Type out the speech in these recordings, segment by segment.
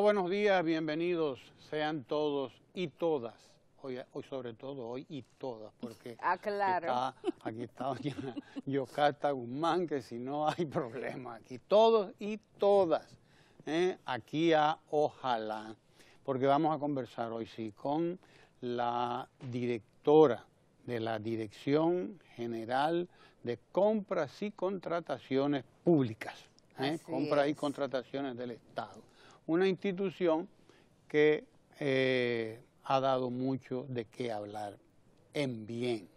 buenos días, bienvenidos sean todos y todas. Hoy, hoy sobre todo, hoy y todas, porque ah, aquí está, aquí Guzmán, que si no hay problema aquí. Todos y todas, ¿eh? aquí a Ojalá, porque vamos a conversar hoy sí con la directora de la Dirección General de Compras y Contrataciones Públicas. ¿eh? Compras y Contrataciones del Estado una institución que eh, ha dado mucho de qué hablar en bien,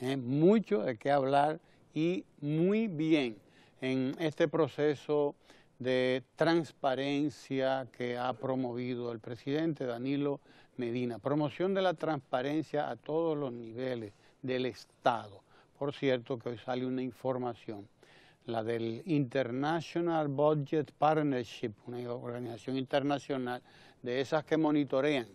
¿eh? mucho de qué hablar y muy bien en este proceso de transparencia que ha promovido el presidente Danilo Medina. Promoción de la transparencia a todos los niveles del Estado. Por cierto que hoy sale una información la del International Budget Partnership, una organización internacional de esas que monitorean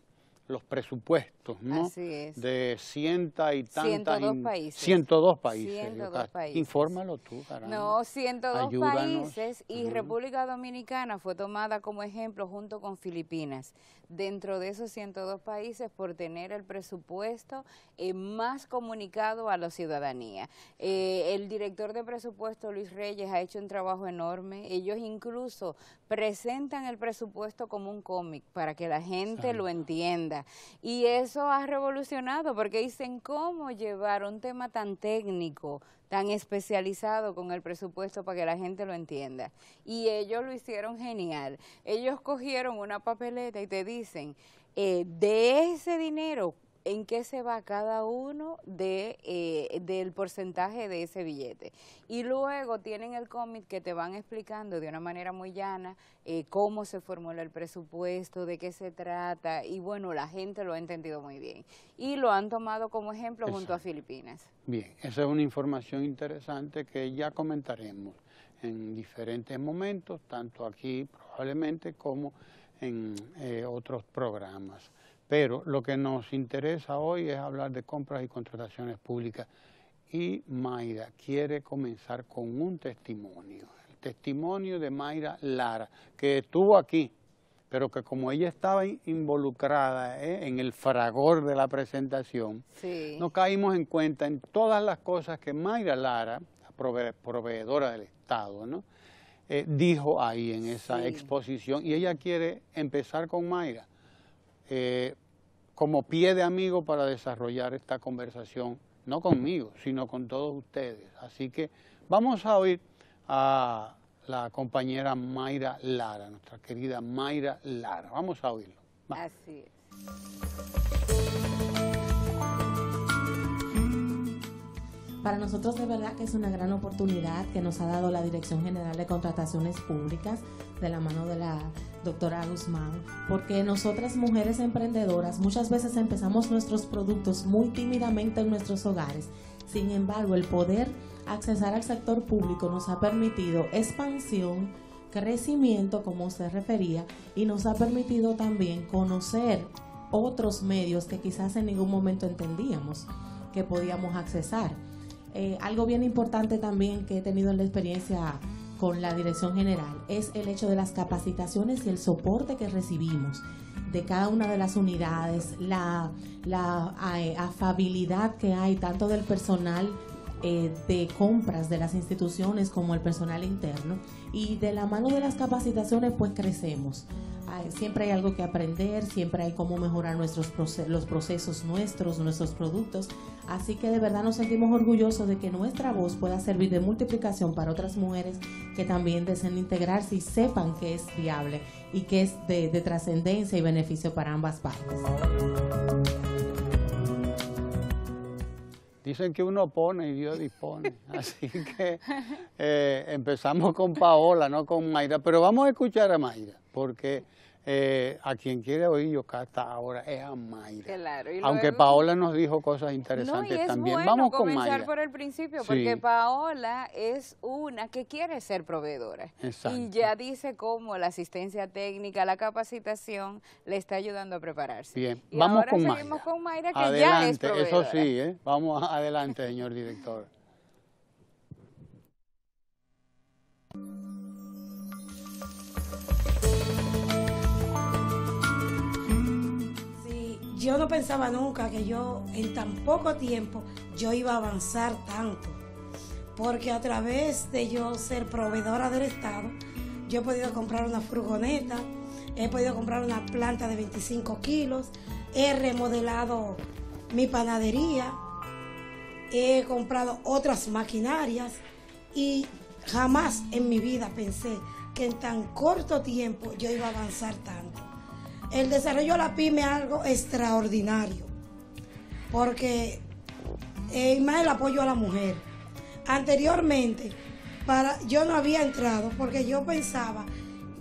los presupuestos, ¿no? Así es. De ciento y tantas... 102 países. 102 países. 102 países. Infórmalo tú, caramba. No, 102 países y República Dominicana fue tomada como ejemplo junto con Filipinas. Dentro de esos 102 países por tener el presupuesto eh, más comunicado a la ciudadanía. Eh, el director de presupuesto, Luis Reyes, ha hecho un trabajo enorme. Ellos incluso presentan el presupuesto como un cómic para que la gente lo entienda y eso ha revolucionado porque dicen cómo llevar un tema tan técnico, tan especializado con el presupuesto para que la gente lo entienda. Y ellos lo hicieron genial. Ellos cogieron una papeleta y te dicen, eh, de ese dinero, en qué se va cada uno de, eh, del porcentaje de ese billete. Y luego tienen el cómic que te van explicando de una manera muy llana eh, cómo se formula el presupuesto, de qué se trata, y bueno, la gente lo ha entendido muy bien. Y lo han tomado como ejemplo junto a Filipinas. Bien, esa es una información interesante que ya comentaremos en diferentes momentos, tanto aquí probablemente como en eh, otros programas. Pero lo que nos interesa hoy es hablar de compras y contrataciones públicas. Y Mayra quiere comenzar con un testimonio, el testimonio de Mayra Lara, que estuvo aquí, pero que como ella estaba involucrada eh, en el fragor de la presentación, sí. nos caímos en cuenta en todas las cosas que Mayra Lara, la proveedora del Estado, ¿no? Eh, dijo ahí en esa exposición. Y ella quiere empezar con Mayra eh, como pie de amigo para desarrollar esta conversación, no conmigo, sino con todos ustedes. Así que vamos a oír a la compañera Mayra Lara, nuestra querida Mayra Lara. Vamos a oírlo. Así es. Para nosotros de verdad que es una gran oportunidad que nos ha dado la Dirección General de Contrataciones Públicas de la mano de la doctora Guzmán, porque nosotras mujeres emprendedoras muchas veces empezamos nuestros productos muy tímidamente en nuestros hogares. Sin embargo, el poder accesar al sector público nos ha permitido expansión, crecimiento, como se refería, y nos ha permitido también conocer otros medios que quizás en ningún momento entendíamos que podíamos accesar. Eh, algo bien importante también que he tenido en la experiencia con la dirección general es el hecho de las capacitaciones y el soporte que recibimos de cada una de las unidades, la, eh, afabilidad que hay tanto del personal eh, de compras de las instituciones como el personal interno y de la mano de las capacitaciones pues crecemos siempre hay algo que aprender, siempre hay cómo mejorar nuestros los procesos nuestros, nuestros productos. Así que de verdad nos sentimos orgullosos de que nuestra voz pueda servir de multiplicación para otras mujeres que también deseen integrarse y sepan que es viable y que es de, trascendencia y beneficio para ambas partes. Dicen que uno pone y Dios dispone. Así que eh, empezamos con Paola, no con Mayra. Pero vamos a escuchar a Mayra, porque eh, a quien quiere oír yo hasta ahora es a Mayra. Aunque Paola nos dijo cosas interesantes no, y es también. Vamos por el principio, porque Paola es una que quiere ser proveedora. Y ya dice cómo la asistencia técnica, la capacitación le está ayudando a prepararse. Bien, Vamos ahora con seguimos con Mayra que adelante, ya Eso sí, ¿eh? Vamos adelante, señor director. yo no pensaba nunca que yo en tan poco tiempo yo iba a avanzar tanto, porque a través de yo ser proveedora del Estado, yo he podido comprar una furgoneta, he podido comprar una planta de 25 kilos, he remodelado mi panadería, he comprado otras maquinarias y jamás en mi vida pensé que en tan corto tiempo yo iba a avanzar tanto el desarrollo de la pyme es algo extraordinario, porque es eh, más el apoyo a la mujer. Anteriormente, para, yo no había entrado porque yo pensaba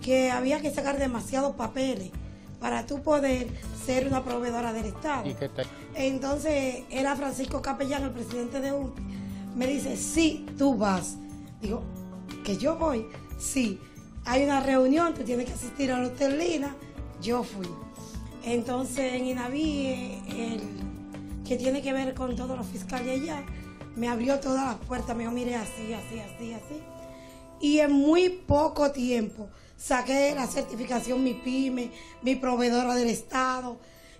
que había que sacar demasiados papeles para tú poder ser una proveedora del Estado. ¿Y Entonces era Francisco Capellán, el presidente de UPI, me dice, sí, tú vas. Digo, que yo voy, sí. Hay una reunión, tú tienes que asistir a la hotelina yo fui. Entonces en INAVI, el que tiene que ver con todos los fiscales allá, me abrió todas las puertas, me dijo, mire, así, así, así, así. Y en muy poco tiempo saqué la certificación mi pyme, mi proveedora del Estado.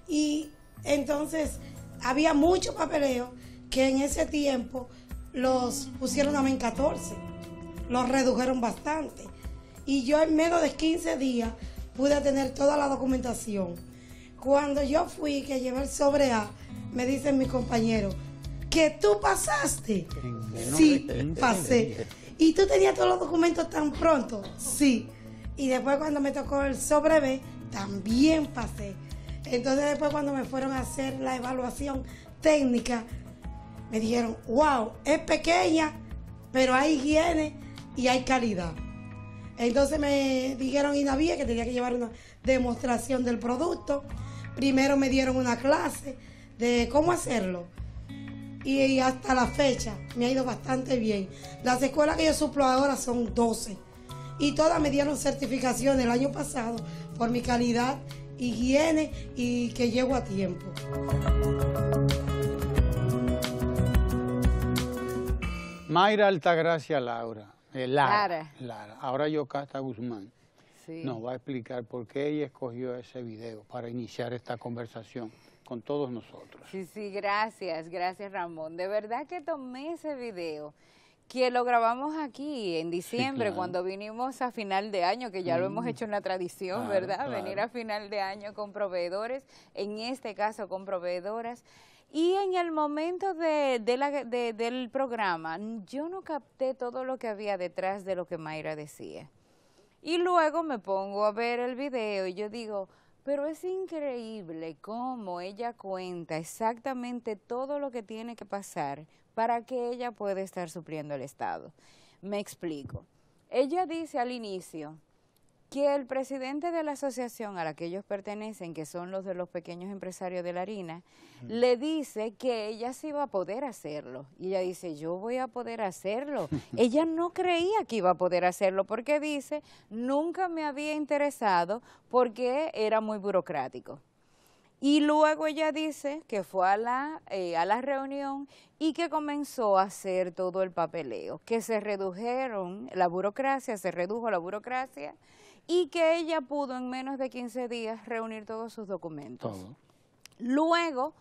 Y entonces había mucho papeleo que en ese tiempo los pusieron a en 14, los redujeron bastante. Y yo en menos de 15 días pude tener toda la documentación. Cuando yo fui que llevé el sobre A, me dicen mis compañeros, que tú pasaste. Sí, pasé. ¿Y tú tenías todos los documentos tan pronto? Sí. Y después cuando me tocó el sobre B, también pasé. Entonces después cuando me fueron a hacer la evaluación técnica, me dijeron, wow, es pequeña, pero hay higiene y hay calidad. Entonces me dijeron había que tenía que llevar una demostración del producto. Primero me dieron una clase de cómo hacerlo. Y, hasta la fecha me ha ido bastante bien. Las escuelas que yo suplo ahora son 12. Y todas me dieron certificaciones el año pasado por mi calidad, higiene y que llego a tiempo. Mayra Altagracia Laura eh, Lara, Ahora Yocasta Guzmán nos va a explicar por qué ella escogió ese video para iniciar esta conversación con todos nosotros. Sí, sí, gracias, gracias Ramón. De verdad que tomé ese video que lo grabamos aquí en diciembre, cuando vinimos a final de año, que ya lo hemos mm. hecho una tradición, ¿verdad? Venir a final de año con proveedores, en este caso con proveedoras y en el momento de, del programa, yo no capté todo lo que había detrás de lo que Mayra decía. Y luego me pongo a ver el video y yo digo, pero es increíble cómo ella cuenta exactamente todo lo que tiene que pasar para que ella pueda estar supliendo el Estado. Me explico. Ella dice al inicio, que el presidente de la asociación a la que ellos pertenecen, que son los de los pequeños empresarios de la harina, le dice que ella sí iba a poder hacerlo. Y ella dice, yo voy a poder hacerlo. ella no creía que iba a poder hacerlo porque dice, nunca me había interesado porque era muy burocrático. Y luego ella dice que fue a la, eh, a la reunión y que comenzó a hacer todo el papeleo, que se redujeron la burocracia, se redujo la burocracia, y que ella pudo en menos de 15 días reunir todos sus documentos. Luego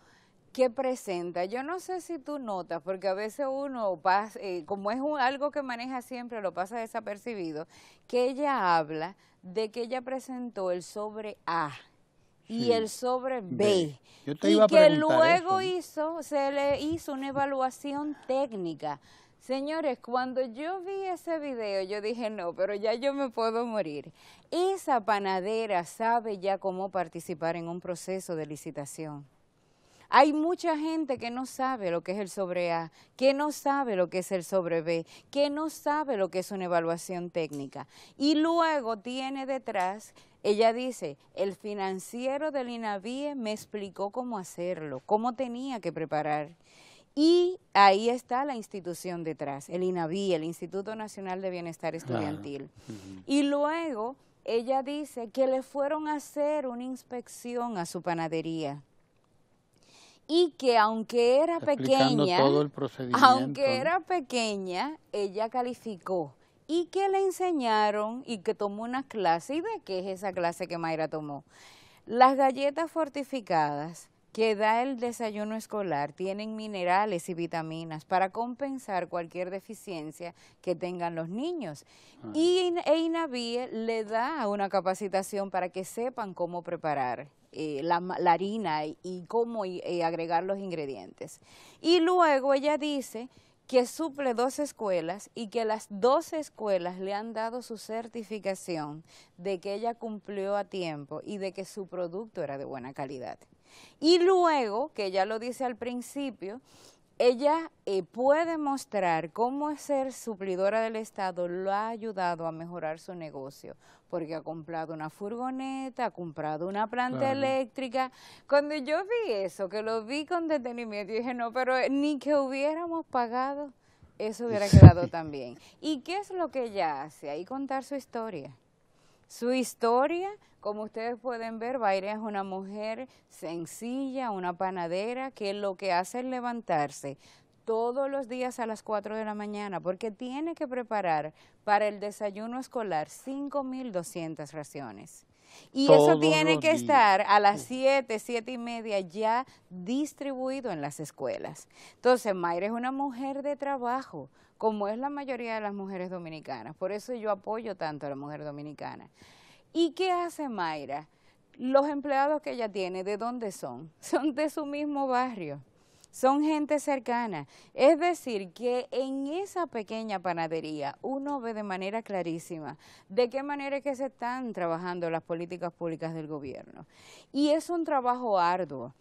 que presenta, yo no sé si tú notas, porque a veces uno, pasa, eh, como es algo que maneja siempre, lo pasa desapercibido, que ella habla de que ella presentó el sobre A y el sobre B. y que luego hizo, se le hizo una evaluación técnica Señores, cuando yo vi ese video, yo dije, no, pero ya yo me puedo morir. Esa panadera sabe ya cómo participar en un proceso de licitación. Hay mucha gente que no sabe lo que es el sobre A, que no sabe lo que es el sobre B, que no sabe lo que es una evaluación técnica. Y luego tiene detrás, ella dice, el financiero del INAVIE me explicó cómo hacerlo, cómo tenía que preparar. Y ahí está la institución detrás, el INAVI, el Instituto Nacional de Bienestar Estudiantil. Y luego ella dice que le fueron a hacer una inspección a su panadería y que aunque era pequeña, aunque era pequeña, ella calificó y que le enseñaron y que tomó una clase. ¿Y de qué es esa clase que Mayra tomó? Las galletas fortificadas que da el desayuno escolar tienen minerales y vitaminas para compensar cualquier deficiencia que tengan los niños. Ah. Y Eina le da una capacitación para que sepan cómo preparar. Eh, la, harina y, cómo eh, agregar los ingredientes. Y luego ella dice que suple dos escuelas y que las dos escuelas le han dado su certificación de que ella cumplió a tiempo y de que su producto era de buena calidad. Y luego, que ya lo dice al principio, ella eh, puede mostrar cómo ser suplidora del Estado lo ha ayudado a mejorar su negocio, porque ha comprado una furgoneta, ha comprado una planta eléctrica. Cuando yo vi eso, que lo vi con detenimiento, dije, no, pero eh, ni que hubiéramos pagado, eso hubiera quedado también. ¿Y qué es lo que ella hace? Ahí contar su historia. Su historia como ustedes pueden ver, Mayra es una mujer sencilla, una panadera, que lo que hace es levantarse todos los días a las 4 de la mañana, porque tiene que preparar para el desayuno escolar 5.200 raciones. Y eso tiene que estar a las 7, 7 y media ya distribuido en las escuelas. Entonces, Mayra es una mujer de trabajo, como es la mayoría de las mujeres dominicanas. Por eso yo apoyo tanto a la mujer dominicana. ¿Y qué hace Mayra? Los empleados que ella tiene, ¿de dónde son? Son de su mismo barrio, son gente cercana. Es decir, que en esa pequeña panadería uno ve de manera clarísima de qué manera es que se están trabajando las políticas públicas del gobierno. Y es un trabajo arduo.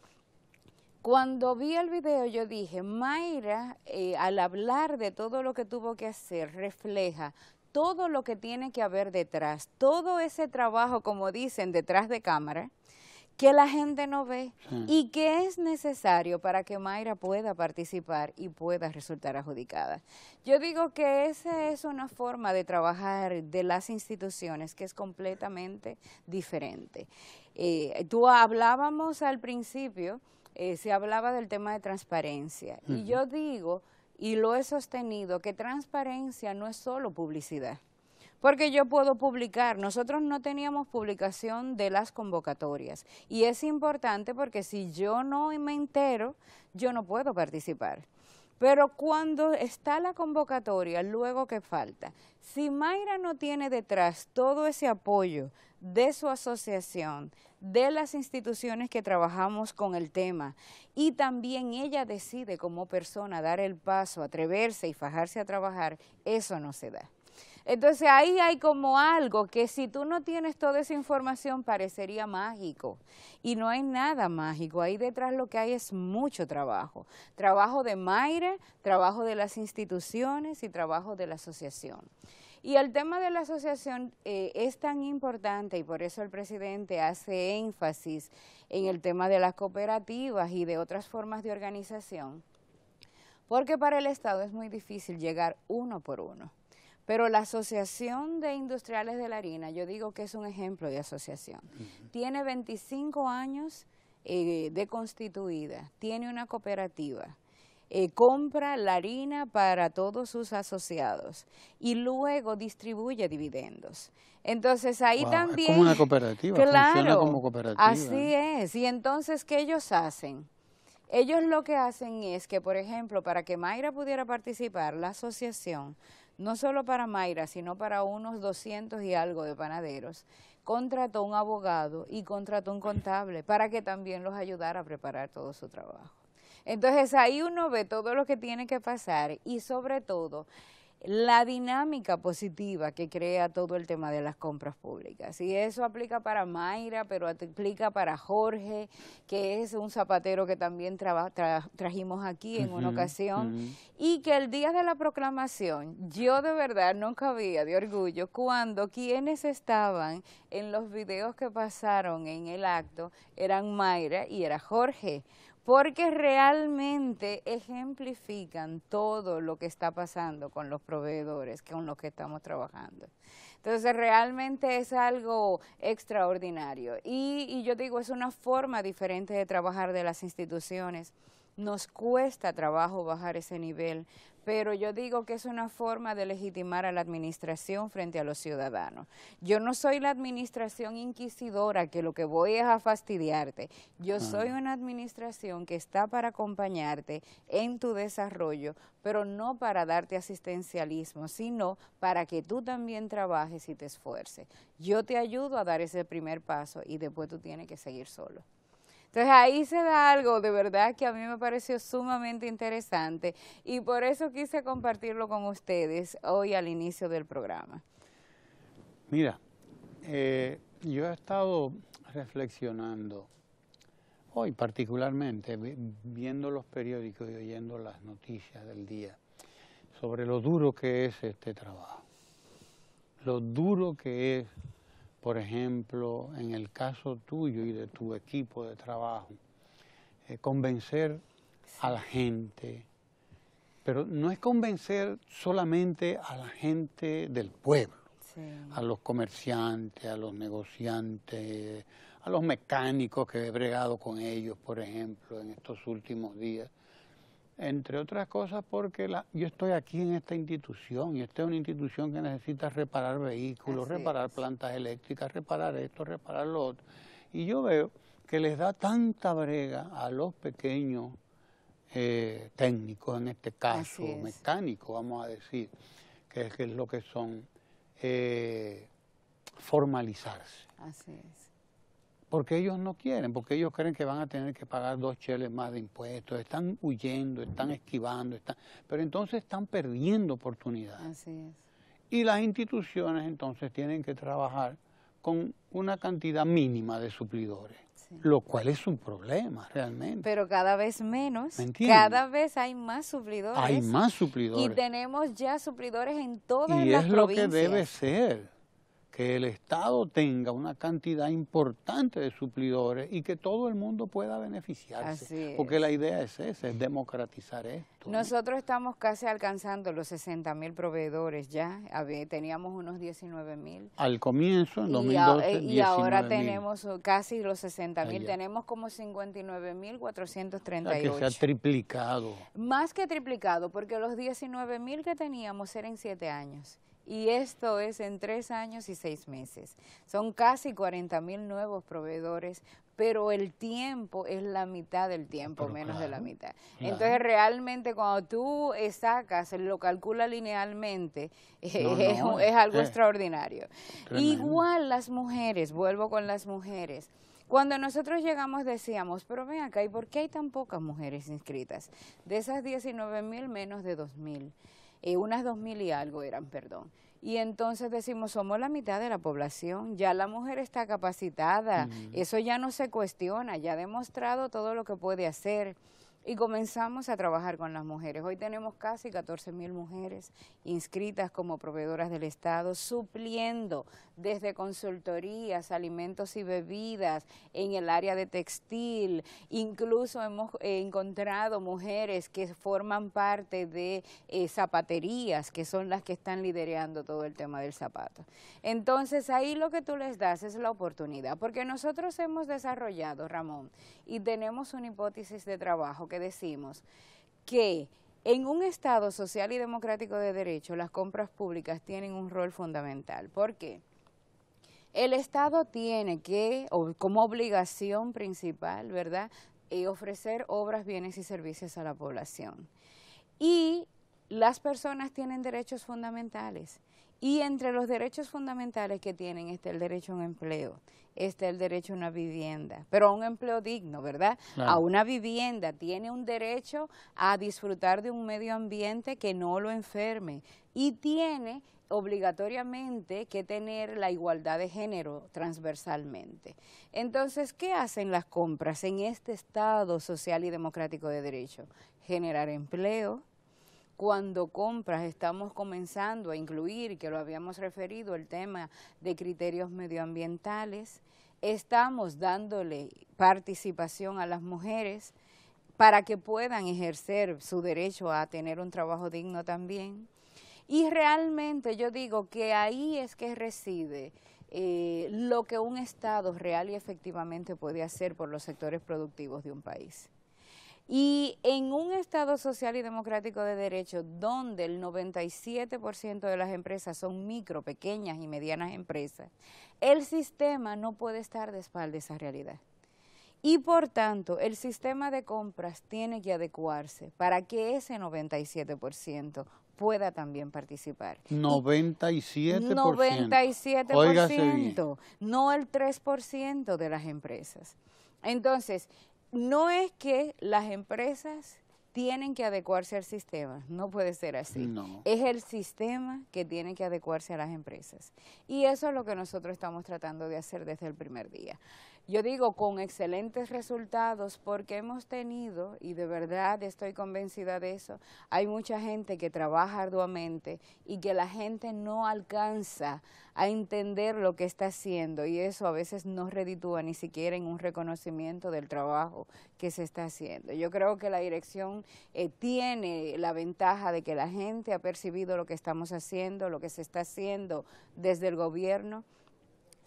Cuando vi el video yo dije, Mayra, eh, al hablar de todo lo que tuvo que hacer, refleja todo lo que tiene que haber detrás, todo ese trabajo, como dicen, detrás de cámara, que la gente no ve y que es necesario para que Mayra pueda participar y pueda resultar adjudicada. Yo digo que esa es una forma de trabajar de las instituciones que es completamente diferente. Eh, tú hablábamos al principio, eh, se hablaba del tema de transparencia y yo digo y lo he sostenido, que transparencia no es solo publicidad. Porque yo puedo publicar, nosotros no teníamos publicación de las convocatorias y es importante porque si yo no me entero, yo no puedo participar. Pero cuando está la convocatoria, luego que falta, si Mayra no tiene detrás todo ese apoyo de su asociación, de las instituciones que trabajamos con el tema y también ella decide como persona dar el paso, atreverse y fajarse a trabajar, eso no se da. Entonces ahí hay como algo que si tú no tienes toda esa información parecería mágico y no hay nada mágico, ahí detrás lo que hay es mucho trabajo, trabajo de Maire, trabajo de las instituciones y trabajo de la asociación. Y el tema de la asociación eh, es tan importante y por eso el presidente hace énfasis en el tema de las cooperativas y de otras formas de organización, porque para el Estado es muy difícil llegar uno por uno. Pero la Asociación de Industriales de la Harina, yo digo que es un ejemplo de asociación. Tiene 25 años eh, de constituida, tiene una cooperativa, eh, compra la harina para todos sus asociados y luego distribuye dividendos. Entonces ahí también... como una cooperativa, como cooperativa. Así ¿eh? es. Y entonces, ¿qué ellos hacen? Ellos lo que hacen es que, por ejemplo, para que Mayra pudiera participar, la asociación, no solo para Mayra, sino para unos 200 y algo de panaderos, contrató un abogado y contrató un contable para que también los ayudara a preparar todo su trabajo. Entonces ahí uno ve todo lo que tiene que pasar y sobre todo la dinámica positiva que crea todo el tema de las compras públicas. Y eso aplica para Mayra, pero aplica para Jorge, que es un zapatero que también trajimos aquí en una ocasión. Y que el día de la proclamación, yo de verdad nunca había de orgullo cuando quienes estaban en los videos que pasaron en el acto eran Mayra y era Jorge porque realmente ejemplifican todo lo que está pasando con los proveedores, con los que estamos trabajando. Entonces realmente es algo extraordinario y, yo digo, es una forma diferente de trabajar de las instituciones. Nos cuesta trabajo bajar ese nivel, pero yo digo que es una forma de legitimar a la administración frente a los ciudadanos. Yo no soy la administración inquisidora que lo que voy es a fastidiarte. Yo soy una administración que está para acompañarte en tu desarrollo, pero no para darte asistencialismo, sino para que tú también trabajes y te esfuerces. Yo te ayudo a dar ese primer paso y después tú tienes que seguir solo. Entonces ahí se da algo de verdad que a mí me pareció sumamente interesante y por eso quise compartirlo con ustedes hoy al inicio del programa. Mira, eh, yo he estado reflexionando hoy particularmente, viendo los periódicos y oyendo las noticias del día, sobre lo duro que es este trabajo, lo duro que es por ejemplo, en el caso tuyo y de tu equipo de trabajo, eh, convencer a la gente, pero no es convencer solamente a la gente del pueblo, a los comerciantes, a los negociantes, a los mecánicos que he bregado con ellos, por ejemplo, en estos últimos días, entre otras cosas porque la, yo estoy aquí en esta institución y esta es una institución que necesita reparar vehículos, reparar plantas eléctricas, reparar esto, reparar lo otro. Y yo veo que les da tanta brega a los pequeños eh, técnicos, en este caso mecánicos, vamos a decir, que es, lo que son, eh, formalizarse. Así es porque ellos no quieren, porque ellos creen que van a tener que pagar dos cheles más de impuestos, están huyendo, están esquivando, están, pero entonces están perdiendo oportunidades. Así es. Y las instituciones entonces tienen que trabajar con una cantidad mínima de suplidores. Lo cual es un problema realmente. Pero cada vez menos. cada vez hay más suplidores. Hay más suplidores. Y tenemos ya suplidores en todas y las provincias. Y es lo que debe ser que el Estado tenga una cantidad importante de suplidores y que todo el mundo pueda beneficiarse. Porque la idea es esa, es democratizar esto. Nosotros estamos casi alcanzando los 60 mil proveedores ya, teníamos unos 19 mil. Al comienzo, en 2012, eh, Y, ahora tenemos casi los 60 mil, tenemos como 59 mil O que se ha triplicado. Más que triplicado, porque los 19 mil que teníamos eran 7 años y esto es en tres años y seis meses. Son casi 40 mil nuevos proveedores, pero el tiempo es la mitad del tiempo, menos de la mitad. Entonces realmente cuando tú sacas, lo calcula linealmente, es, algo extraordinario. Igual las mujeres, vuelvo con las mujeres. Cuando nosotros llegamos decíamos, pero ven acá, ¿y por qué hay tan pocas mujeres inscritas? De esas 19 mil, menos de 2 mil. Eh, unas dos mil y algo eran, perdón. Y entonces decimos, somos la mitad de la población, ya la mujer está capacitada, eso ya no se cuestiona, ya ha demostrado todo lo que puede hacer. Y comenzamos a trabajar con las mujeres. Hoy tenemos casi 14 mil mujeres inscritas como proveedoras del Estado, supliendo desde consultorías, alimentos y bebidas, en el área de textil. Incluso hemos eh, encontrado mujeres que forman parte de eh, zapaterías, que son las que están lidereando todo el tema del zapato. Entonces ahí lo que tú les das es la oportunidad, porque nosotros hemos desarrollado, Ramón, y tenemos una hipótesis de trabajo que decimos que en un Estado social y democrático de derecho, las compras públicas tienen un rol fundamental. ¿Por qué? El Estado tiene que, como obligación principal, ¿verdad?, eh, ofrecer obras, bienes y servicios a la población. Y las personas tienen derechos fundamentales. Y entre los derechos fundamentales que tienen está el derecho a un empleo, está el derecho a una vivienda, pero a un empleo digno, ¿verdad? A una vivienda, tiene un derecho a disfrutar de un medio ambiente que no lo enferme y tiene obligatoriamente que tener la igualdad de género transversalmente. Entonces, ¿qué hacen las compras en este Estado social y democrático de derecho? Generar empleo. Cuando compras estamos comenzando a incluir, que lo habíamos referido, el tema de criterios medioambientales. Estamos dándole participación a las mujeres para que puedan ejercer su derecho a tener un trabajo digno también y realmente yo digo que ahí es que reside eh, lo que un Estado real y efectivamente puede hacer por los sectores productivos de un país. Y en un Estado social y democrático de derecho, donde el 97% de las empresas son micro, pequeñas y medianas empresas, el sistema no puede estar de espalda a esa realidad. Y por tanto, el sistema de compras tiene que adecuarse para que ese 97% pueda también participar. 97%. 97%, no el 3% de las empresas. Entonces, no es que las empresas tienen que adecuarse al sistema, no puede ser así. No. Es el sistema que tiene que adecuarse a las empresas. Y eso es lo que nosotros estamos tratando de hacer desde el primer día yo digo con excelentes resultados porque hemos tenido, y de verdad estoy convencida de eso, hay mucha gente que trabaja arduamente y que la gente no alcanza a entender lo que está haciendo y eso a veces no reditúa ni siquiera en un reconocimiento del trabajo que se está haciendo. Yo creo que la dirección eh, tiene la ventaja de que la gente ha percibido lo que estamos haciendo, lo que se está haciendo desde el gobierno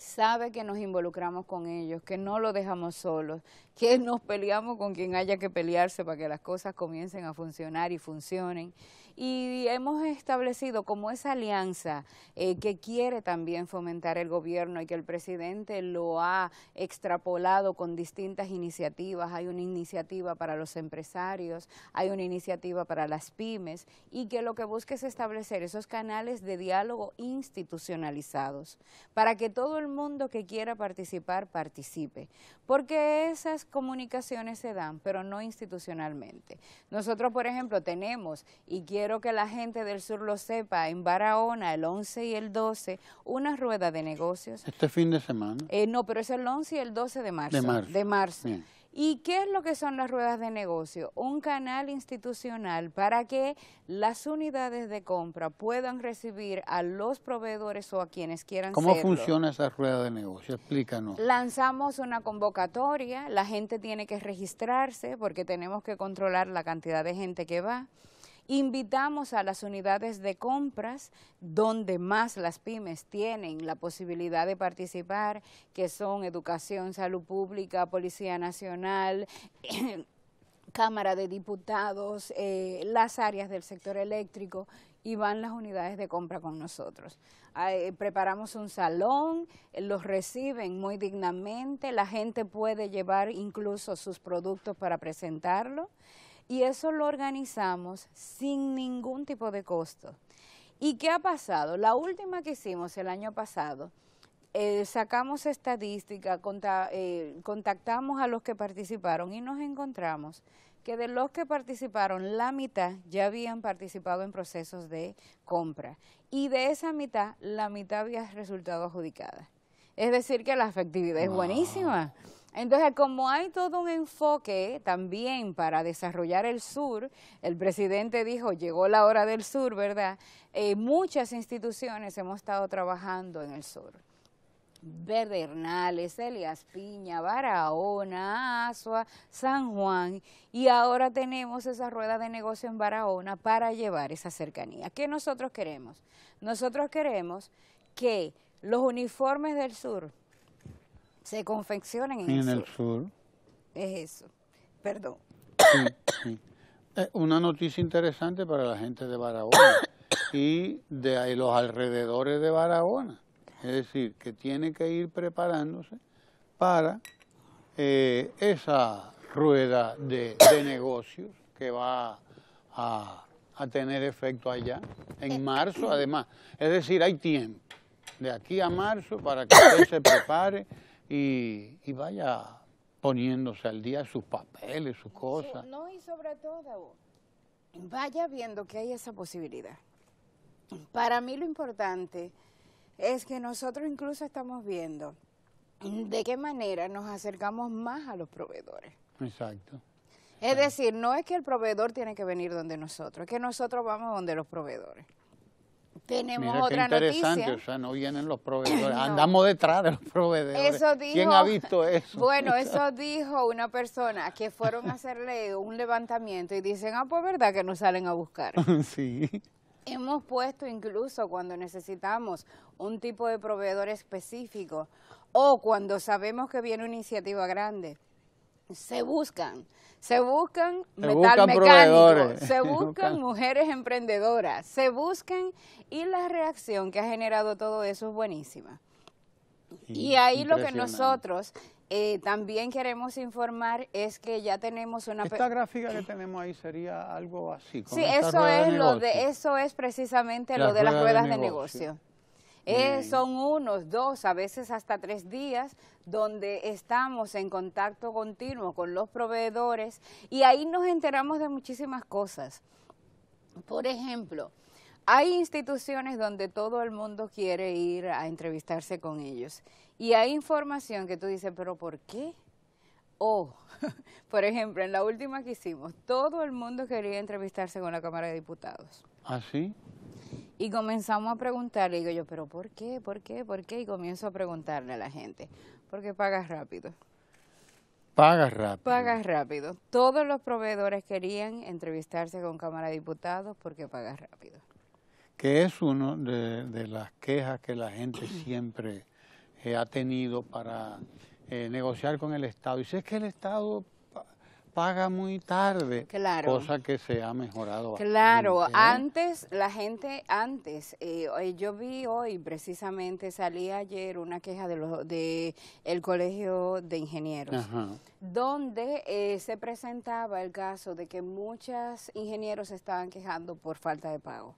sabe que nos involucramos con ellos, que no los dejamos solos, que nos peleamos con quien haya que pelearse para que las cosas comiencen a funcionar y funcionen y hemos establecido como esa alianza eh, que quiere también fomentar el gobierno y que el presidente lo ha extrapolado con distintas iniciativas. Hay una iniciativa para los empresarios, hay una iniciativa para las pymes y que lo que busca es establecer esos canales de diálogo institucionalizados para que todo el mundo que quiera participar participe, porque esas comunicaciones se dan, pero no institucionalmente. Nosotros, por ejemplo, tenemos, y quiero que la gente del sur lo sepa, en Barahona el 11 y el 12, una rueda de negocios. ¿Este fin de semana? Eh, no, pero es el 11 y el 12 de marzo. De marzo. ¿Y qué es lo que son las ruedas de negocio? Un canal institucional para que las unidades de compra puedan recibir a los proveedores o a quienes quieran ¿Cómo funciona esa rueda de negocio? Explícanos. Lanzamos una convocatoria, la gente tiene que registrarse porque tenemos que controlar la cantidad de gente que va. Invitamos a las unidades de compras, donde más las pymes tienen la posibilidad de participar, que son Educación, Salud Pública, Policía Nacional, Cámara de Diputados, eh, las áreas del sector eléctrico y van las unidades de compra con nosotros. Eh, preparamos un salón, los reciben muy dignamente, la gente puede llevar incluso sus productos para presentarlo y eso lo organizamos sin ningún tipo de costo. ¿Y qué ha pasado? La última que hicimos el año pasado, eh, sacamos estadística, eh, contactamos a los que participaron y nos encontramos que de los que participaron, la mitad ya habían participado en procesos de compra y de esa mitad, la mitad había resultado adjudicada. Es decir, que la efectividad es buenísima. Entonces, como hay todo un enfoque también para desarrollar el sur, el presidente dijo, llegó la hora del sur, ¿verdad? Eh, muchas instituciones hemos estado trabajando en el sur. Bernales, Elias Piña, Barahona, Asua, San Juan y ahora tenemos esa rueda de negocio en Barahona para llevar esa cercanía. ¿Qué nosotros queremos? Nosotros queremos que los uniformes del sur se confeccionan en, el, sur. Es eso, perdón. Eh, una noticia interesante para la gente de Barahona y de los alrededores de Barahona. Es decir, que tiene que ir preparándose para eh, esa rueda de, negocios que va a, a tener efecto allá en eh. marzo, además. Es decir, hay tiempo de aquí a marzo para que usted se prepare y, vaya poniéndose al día sus papeles, sus cosas. No, y sobre todo, vaya viendo que hay esa posibilidad. Para mí lo importante es que nosotros incluso estamos viendo de qué manera nos acercamos más a los proveedores. Exacto. Es decir, no es que el proveedor tiene que venir donde nosotros, es que nosotros vamos donde los proveedores. Tenemos otra interesante, o sea, no vienen los proveedores, andamos detrás de los proveedores. ¿Quién ha visto eso? Bueno, eso dijo una persona que fueron a hacerle un levantamiento y dicen, ah, pues verdad que no salen a buscar. sí. Hemos puesto incluso cuando necesitamos un tipo de proveedor específico o cuando sabemos que viene una iniciativa grande, se buscan, se buscan metal mecánico, se buscan mujeres emprendedoras, se buscan y la reacción que ha generado todo eso es buenísima. Y ahí lo que nosotros eh, también queremos informar es que ya tenemos una... Esta gráfica que tenemos ahí sería algo así. como sí, eso es, lo de, eso es precisamente lo de las ruedas de, negocio. Eh, son unos, dos, a veces hasta tres días donde estamos en contacto continuo con los proveedores y ahí nos enteramos de muchísimas cosas. Por ejemplo, hay instituciones donde todo el mundo quiere ir a entrevistarse con ellos y hay información que tú dices, pero ¿por qué? O, oh, por ejemplo, en la última que hicimos, todo el mundo quería entrevistarse con la Cámara de Diputados. ¿Ah, sí? Y comenzamos a preguntarle, digo yo, pero ¿por qué? ¿Por qué? ¿Por qué? Y comienzo a preguntarle a la gente, porque pagas rápido. Pagas rápido. Pagas rápido. Todos los proveedores querían entrevistarse con Cámara de Diputados porque pagas rápido. Que es una de, las quejas que la gente siempre eh, ha tenido para eh, negociar con el Estado. Y si es que el Estado paga muy tarde, claro. cosa que se ha mejorado. Claro, ¿eh? antes, la gente antes, eh, eh, yo vi hoy precisamente, salí ayer una queja de, de el Colegio de Ingenieros, donde se presentaba el caso de que muchos ingenieros estaban quejando por falta de pago.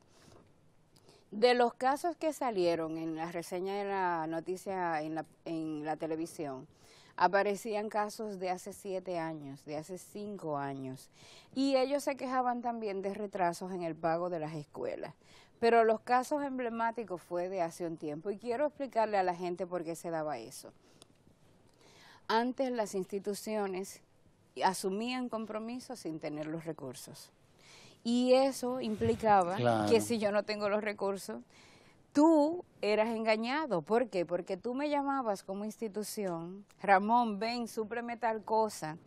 De los casos que salieron en la reseña de la noticia en la, en la televisión, aparecían casos de hace siete años, de hace cinco años, y ellos se quejaban también de retrasos en el pago de las escuelas. Pero los casos emblemáticos fue de hace un tiempo y quiero explicarle a la gente por qué se daba eso. Antes las instituciones asumían compromisos sin tener los recursos. Y eso implicaba que si yo no tengo los recursos, tú eras engañado. ¿Por qué? Porque tú me llamabas como institución, Ramón, ven, súpreme tal cosa.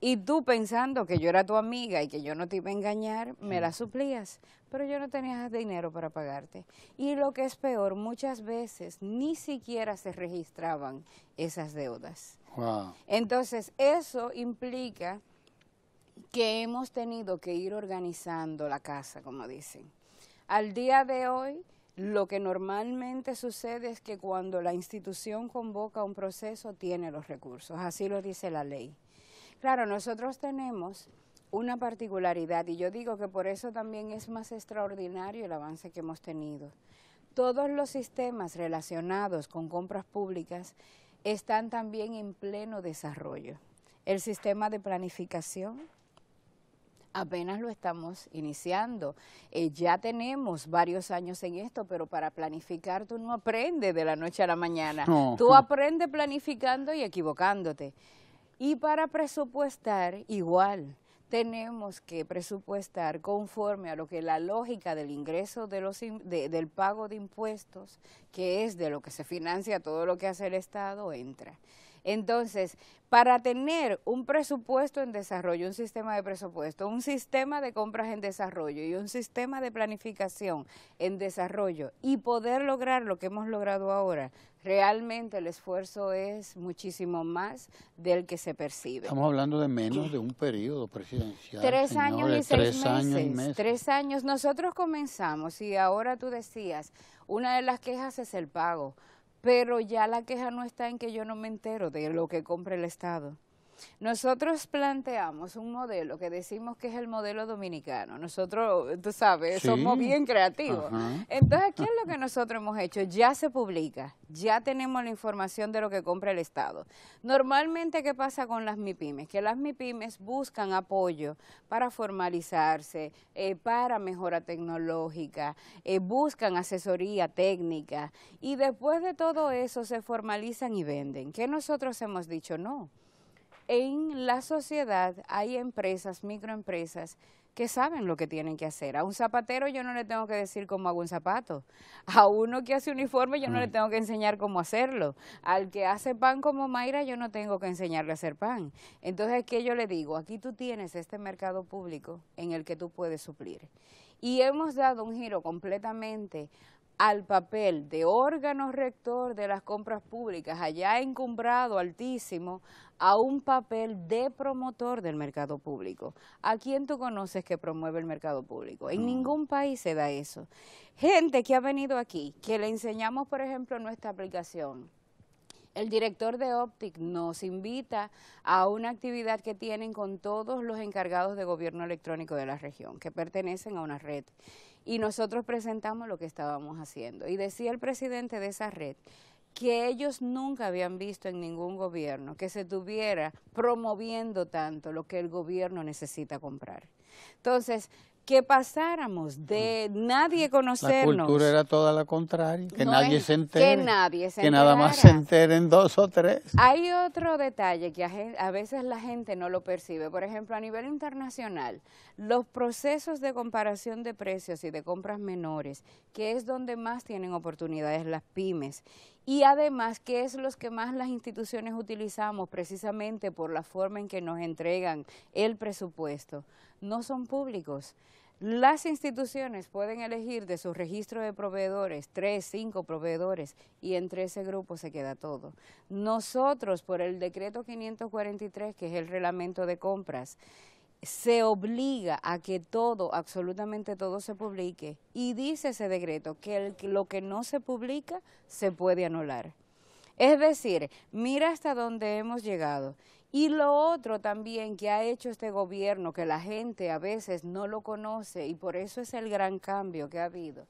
Y tú pensando que yo era tu amiga y que yo no te iba a engañar, me la suplías, pero yo no tenía dinero para pagarte. Y lo que es peor, muchas veces ni siquiera se registraban esas deudas. Entonces, eso implica que hemos tenido que ir organizando la casa, como dicen. Al día de hoy, lo que normalmente sucede es que cuando la institución convoca un proceso tiene los recursos, así lo dice la ley. Claro, nosotros tenemos una particularidad y yo digo que por eso también es más extraordinario el avance que hemos tenido. Todos los sistemas relacionados con compras públicas están también en pleno desarrollo. El sistema de planificación, apenas lo estamos iniciando. Eh, ya tenemos varios años en esto, pero para planificar tú no aprendes de la noche a la mañana. Tú aprendes planificando y equivocándote. Y para presupuestar, igual tenemos que presupuestar conforme a lo que la lógica del ingreso de los del pago de impuestos, que es de lo que se financia todo lo que hace el Estado, entra. Entonces, para tener un presupuesto en desarrollo, un sistema de presupuesto, un sistema de compras en desarrollo y un sistema de planificación en desarrollo y poder lograr lo que hemos logrado ahora, realmente el esfuerzo es muchísimo más del que se percibe. Estamos hablando de menos de un periodo presidencial. Tres años y seis años meses. Tres años. Nosotros comenzamos y ahora tú decías, una de las quejas es el pago pero ya la queja no está en que yo no me entero de lo que compra el Estado. Nosotros planteamos un modelo que decimos que es el modelo dominicano. Nosotros, tú sabes, somos bien creativos. Entonces, ¿qué es lo que nosotros hemos hecho? Ya se publica, ya tenemos la información de lo que compra el Estado. Normalmente, ¿qué pasa con las MIPIMES? Que las MIPIMES buscan apoyo para formalizarse, eh, para mejora tecnológica, eh, buscan asesoría técnica y después de todo eso se formalizan y venden. ¿Qué nosotros hemos dicho? No en la sociedad hay empresas, microempresas, que saben lo que tienen que hacer. A un zapatero yo no le tengo que decir cómo hago un zapato. A uno que hace uniforme yo no le mm. tengo que enseñar cómo hacerlo. Al que hace pan como Mayra yo no tengo que enseñarle a hacer pan. Entonces, ¿qué yo le digo? Aquí tú tienes este mercado público en el que tú puedes suplir. Y hemos dado un giro completamente al papel de órgano rector de las compras públicas, allá encumbrado altísimo, a un papel de promotor del mercado público. ¿A quién tú conoces que promueve el mercado público? En mm. ningún país se da eso. Gente que ha venido aquí, que le enseñamos, por ejemplo, nuestra aplicación, el director de Optic nos invita a una actividad que tienen con todos los encargados de gobierno electrónico de la región, que pertenecen a una red y nosotros presentamos lo que estábamos haciendo. Y decía el presidente de esa red que ellos nunca habían visto en ningún gobierno que se tuviera promoviendo tanto lo que el gobierno necesita comprar. Entonces, que pasáramos de nadie conocernos. La cultura era toda la contraria, que nadie se entere. Que nadie Que nada más se enteren dos o tres. Hay otro detalle que a veces la gente no lo percibe. Por ejemplo, a nivel internacional, los procesos de comparación de precios y de compras menores, que es donde más tienen oportunidades las pymes y además, ¿qué es lo que más las instituciones utilizamos precisamente por la forma en que nos entregan el presupuesto? No son públicos. Las instituciones pueden elegir de su registro de proveedores, tres, cinco proveedores, y entre ese grupo se queda todo. Nosotros, por el decreto 543, que es el reglamento de compras, se obliga a que todo, absolutamente todo se publique y dice ese decreto que lo que no se publica se puede anular. Es decir, mira hasta dónde hemos llegado. Y lo otro también que ha hecho este gobierno, que la gente a veces no lo conoce y por eso es el gran cambio que ha habido,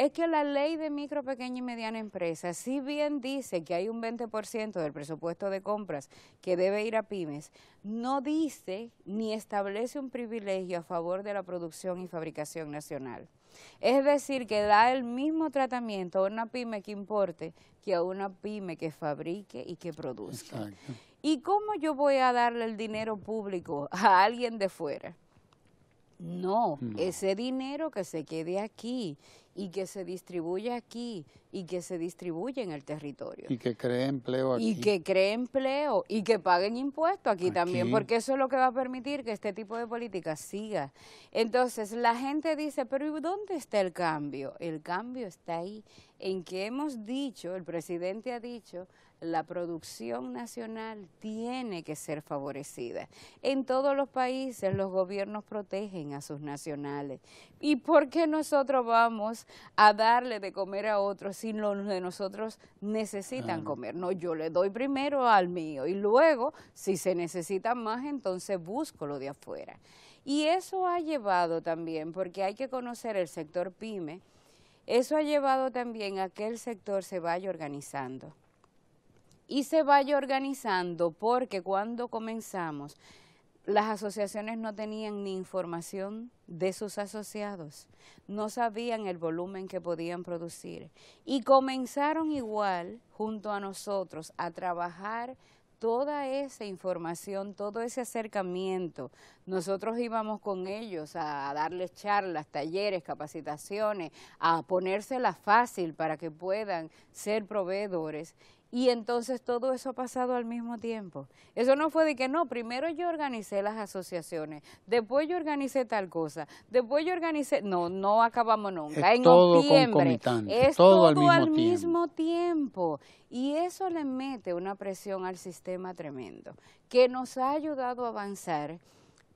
es que la ley de micro, pequeña y mediana empresa, si bien dice que hay un 20% del presupuesto de compras que debe ir a pymes, no dice ni establece un privilegio a favor de la producción y fabricación nacional. Es decir, que da el mismo tratamiento a una pyme que importe que a una pyme que fabrique y que produzca. ¿Y cómo yo voy a darle el dinero público a alguien de fuera? No, ese dinero que se quede aquí y que se distribuya aquí y que se distribuya en el territorio. Y que cree empleo aquí. Y que cree empleo y que paguen impuestos aquí, también, porque eso es lo que va a permitir que este tipo de política siga. Entonces la gente dice, pero dónde está el cambio? El cambio está ahí, en que hemos dicho, el presidente ha dicho, la producción nacional tiene que ser favorecida. En todos los países los gobiernos protegen a sus nacionales. ¿Y por qué nosotros vamos a darle de comer a otros si los de nosotros necesitan ah. comer? No, yo le doy primero al mío y luego, si se necesita más, entonces busco lo de afuera. Y eso ha llevado también, porque hay que conocer el sector pyme, eso ha llevado también a que el sector se vaya organizando y se vaya organizando, porque cuando comenzamos, las asociaciones no tenían ni información de sus asociados, no sabían el volumen que podían producir y comenzaron igual junto a nosotros a trabajar toda esa información, todo ese acercamiento. Nosotros íbamos con ellos a darles charlas, talleres, capacitaciones, a ponérsela fácil para que puedan ser proveedores y entonces todo eso ha pasado al mismo tiempo. Eso no fue de que no, primero yo organicé las asociaciones, después yo organicé tal cosa, después yo organicé... No, no acabamos nunca. en todo es todo, al, mismo, tiempo. mismo tiempo. Y eso le mete una presión al sistema tremendo, que nos ha ayudado a avanzar,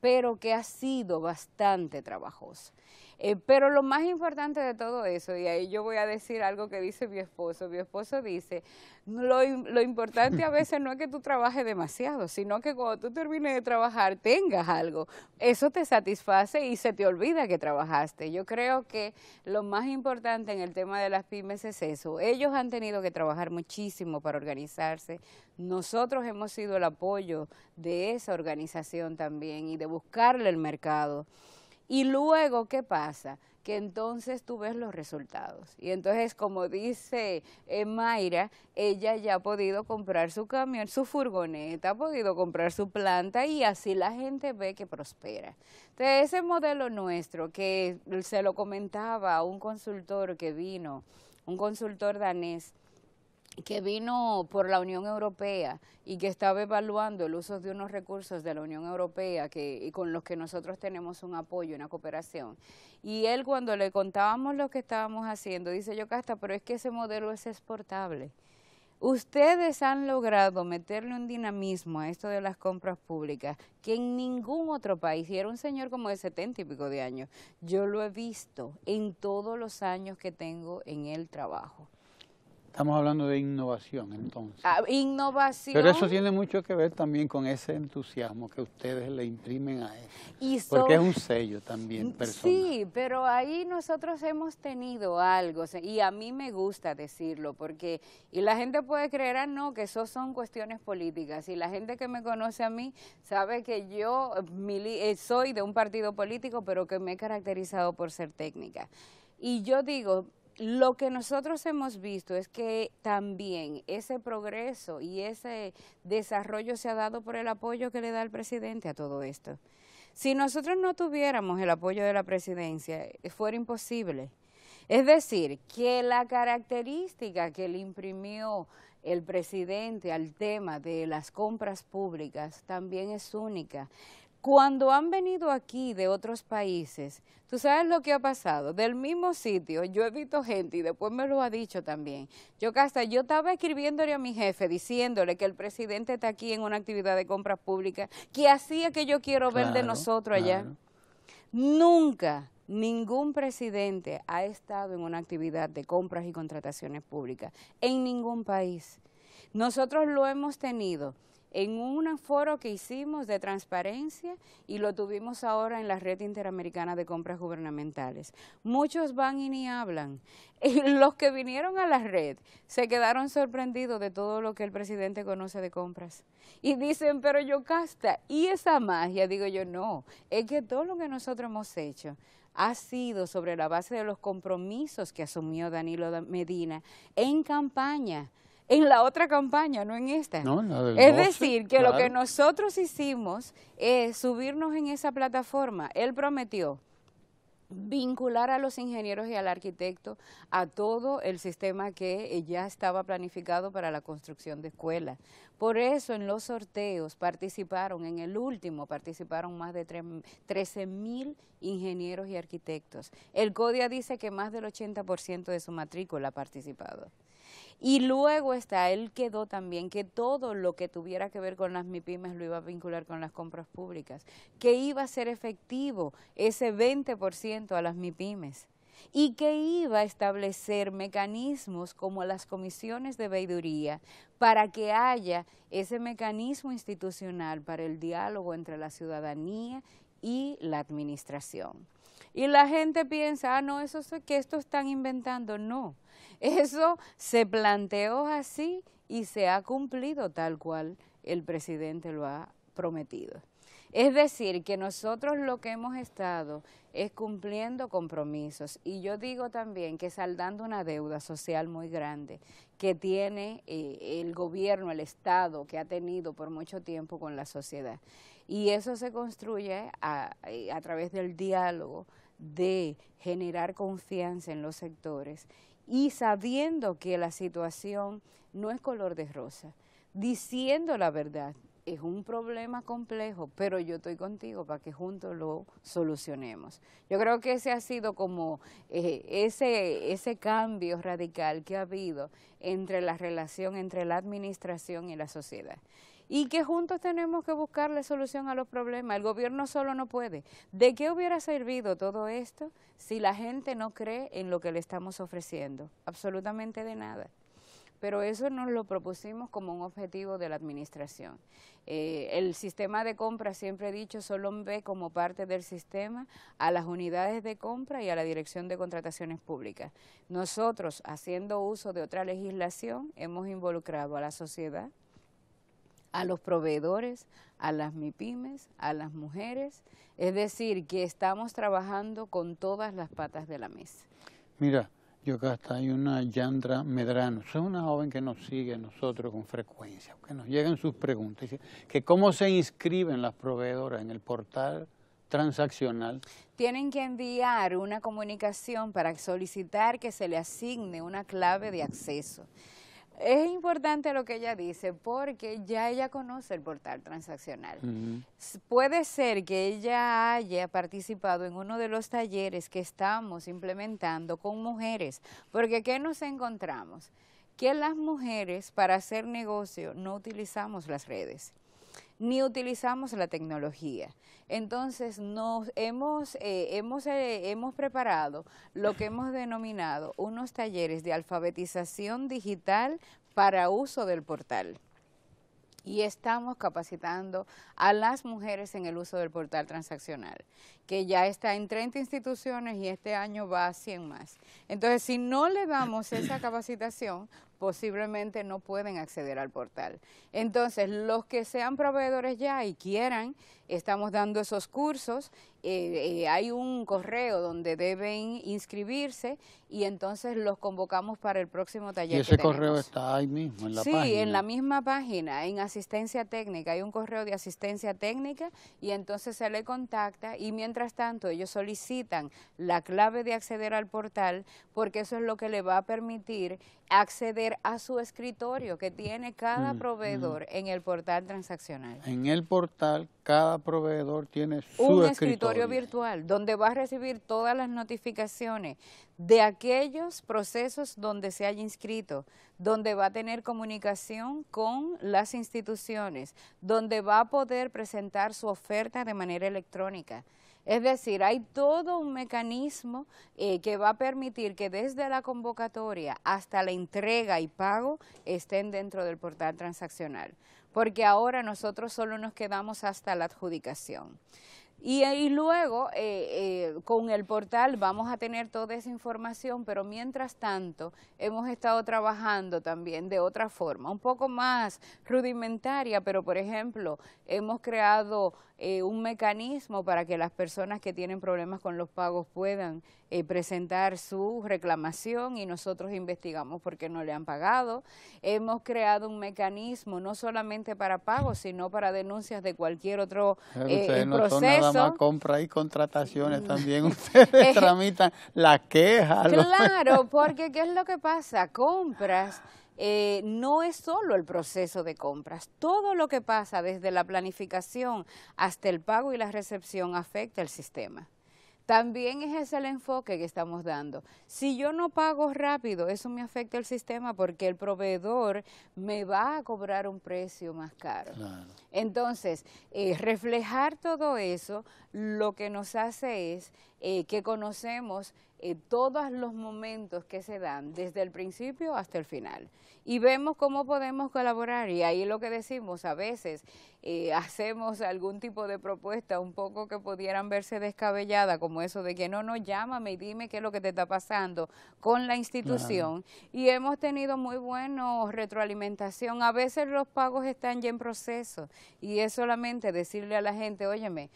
pero que ha sido bastante trabajoso. Eh, pero lo más importante de todo eso, y ahí yo voy a decir algo que dice mi esposo, mi esposo dice, lo importante a veces no es que tú trabajes demasiado, sino que cuando tú termines de trabajar tengas algo. Eso te satisface y se te olvida que trabajaste. Yo creo que lo más importante en el tema de las pymes es eso. Ellos han tenido que trabajar muchísimo para organizarse. Nosotros hemos sido el apoyo de esa organización también y de buscarle el mercado. Y luego, ¿qué pasa? Que entonces tú ves los resultados. Y entonces, como dice eh, Mayra, ella ya ha podido comprar su camión, su furgoneta, ha podido comprar su planta y así la gente ve que prospera. Entonces, ese modelo nuestro, que se lo comentaba un consultor que vino, un consultor danés, que vino por la Unión Europea y que estaba evaluando el uso de unos recursos de la Unión Europea que, y con los que nosotros tenemos un apoyo, una cooperación. Y él cuando le contábamos lo que estábamos haciendo, dice yo, Casta, pero es que ese modelo es exportable. Ustedes han logrado meterle un dinamismo a esto de las compras públicas que en ningún otro país, y era un señor como de setenta y pico de años, yo lo he visto en todos los años que tengo en el trabajo. Estamos hablando de innovación, entonces. Ah, innovación. Pero eso tiene mucho que ver también con ese entusiasmo que ustedes le imprimen a eso. porque es un sello también personal. Sí, pero ahí nosotros hemos tenido algo, y a mí me gusta decirlo, porque y la gente puede creer, ah, no, que eso son cuestiones políticas. Y la gente que me conoce a mí sabe que yo eh, soy de un partido político, pero que me he caracterizado por ser técnica. Y yo digo, lo que nosotros hemos visto es que también ese progreso y ese desarrollo se ha dado por el apoyo que le da el presidente a todo esto. Si nosotros no tuviéramos el apoyo de la presidencia, eh, fuera imposible. Es decir, que la característica que le imprimió el presidente al tema de las compras públicas también es única. Cuando han venido aquí de otros países, tú sabes lo que ha pasado. Del mismo sitio, yo he visto gente y después me lo ha dicho también. Yo hasta yo estaba escribiéndole a mi jefe diciéndole que el presidente está aquí en una actividad de compras públicas, que hacía que yo quiero ver de nosotros allá. Nunca ningún presidente ha estado en una actividad de compras y contrataciones públicas en ningún país. Nosotros lo hemos tenido en un foro que hicimos de transparencia y lo tuvimos ahora en la red interamericana de compras gubernamentales. Muchos van y ni hablan. Los que vinieron a la red se quedaron sorprendidos de todo lo que el presidente conoce de compras. Y dicen, pero yo casta ¿y esa magia? Digo yo, no, es que todo lo que nosotros hemos hecho ha sido sobre la base de los compromisos que asumió Danilo Medina en campaña en la otra campaña, no en esta. es decir, que lo que nosotros hicimos es subirnos en esa plataforma. Él prometió vincular a los ingenieros y al arquitecto a todo el sistema que ya estaba planificado para la construcción de escuelas. Por eso en los sorteos participaron, en el último participaron más de 13 mil ingenieros y arquitectos. El CODIA dice que más del 80% de su matrícula ha participado. Y luego está, él quedó también que todo lo que tuviera que ver con las MIPIMES lo iba a vincular con las compras públicas, que iba a ser efectivo ese 20% a las MIPIMES y que iba a establecer mecanismos como las comisiones de veiduría para que haya ese mecanismo institucional para el diálogo entre la ciudadanía y la administración. Y la gente piensa, ah, no, eso es que esto están inventando. No, eso se planteó así y se ha cumplido tal cual el presidente lo ha prometido. Es decir, que nosotros lo que hemos estado es cumpliendo compromisos y yo digo también que saldando una deuda social muy grande que tiene eh, el gobierno, el Estado, que ha tenido por mucho tiempo con la sociedad. Y eso se construye a eh, través del diálogo, de generar confianza en los sectores y sabiendo que la situación no es color de rosa, diciendo la verdad, es un problema complejo, pero yo estoy contigo para que juntos lo solucionemos. Yo creo que ese ha sido como eh, ese, ese cambio radical que ha habido entre la relación entre la administración y la sociedad y que juntos tenemos que buscarle solución a los problemas. El gobierno solo no puede. ¿De qué hubiera servido todo esto si la gente no cree en lo que le estamos ofreciendo? Absolutamente de nada pero eso nos lo propusimos como un objetivo de la administración. Eh, el sistema de compra, siempre he dicho, solo ve como parte del sistema a las unidades de compra y a la Dirección de Contrataciones Públicas. Nosotros, haciendo uso de otra legislación, hemos involucrado a la sociedad, a los proveedores, a las MIPIMES, a las mujeres. Es decir, que estamos trabajando con todas las patas de la mesa. Mira, yo acá está, hay una Yandra Medrano, es una joven que nos sigue a nosotros con frecuencia, que nos llegan sus preguntas, que cómo se inscriben las proveedoras en el portal transaccional. Tienen que enviar una comunicación para solicitar que se le asigne una clave de acceso. Es importante lo que ella dice porque ya ella conoce el portal transaccional. Puede ser que ella haya participado en uno de los talleres que estamos implementando con mujeres, porque ¿qué nos encontramos? Que las mujeres para hacer negocio no utilizamos las redes ni utilizamos la tecnología. Entonces, hemos, eh, eh, hemos preparado lo que hemos denominado unos talleres de alfabetización digital para uso del portal y estamos capacitando a las mujeres en el uso del portal transaccional, que ya está en 30 instituciones y este año va a 100 más. Entonces, si no le damos esa capacitación, posiblemente no pueden acceder al portal. Entonces, los que sean proveedores ya y quieran, estamos dando esos cursos, eh, eh, hay un correo donde deben inscribirse y entonces los convocamos para el próximo taller. ¿Y ese correo está ahí mismo, en la página? Sí, en la misma página, en asistencia técnica, hay un correo de asistencia técnica y entonces se le contacta y mientras tanto ellos solicitan la clave de acceder al portal porque eso es lo que le va a permitir acceder a su escritorio que tiene cada proveedor en el portal transaccional. En el portal cada proveedor tiene su Un escritorio virtual donde va a recibir todas las notificaciones de aquellos procesos donde se haya inscrito, donde va a tener comunicación con las instituciones, donde va a poder presentar su oferta de manera electrónica. Es decir, hay todo un mecanismo eh, que va a permitir que desde la convocatoria hasta la entrega y pago estén dentro del portal transaccional, porque ahora nosotros solo nos quedamos hasta la adjudicación. Eh, y, luego, eh, eh, con el portal vamos a tener toda esa información, pero mientras tanto hemos estado trabajando también de otra forma, un poco más rudimentaria, pero por ejemplo, hemos creado un mecanismo para que las personas que tienen problemas con los pagos puedan presentar su reclamación y nosotros investigamos por qué no le han pagado. Hemos creado un mecanismo no solamente para pagos, sino para denuncias de cualquier otro proceso más compra y contrataciones también ustedes tramitan la queja. Claro, porque ¿qué es lo que pasa? Compras. Eh, no es solo el proceso de compras, todo lo que pasa desde la planificación hasta el pago y la recepción afecta el sistema. También es ese el enfoque que estamos dando. Si yo no pago rápido, eso me afecta el sistema porque el proveedor me va a cobrar un precio más caro. Entonces, eh, reflejar todo eso lo que nos hace es eh, que conocemos eh, todos los momentos que se dan desde el principio hasta el final y vemos cómo podemos colaborar y ahí lo que decimos a veces eh, hacemos algún tipo de propuesta un poco que pudieran verse descabellada como eso de que no, no, llámame y dime qué es lo que te está pasando con la institución y hemos tenido muy buena retroalimentación, a veces los pagos están ya en proceso y es solamente decirle a la gente, óyeme,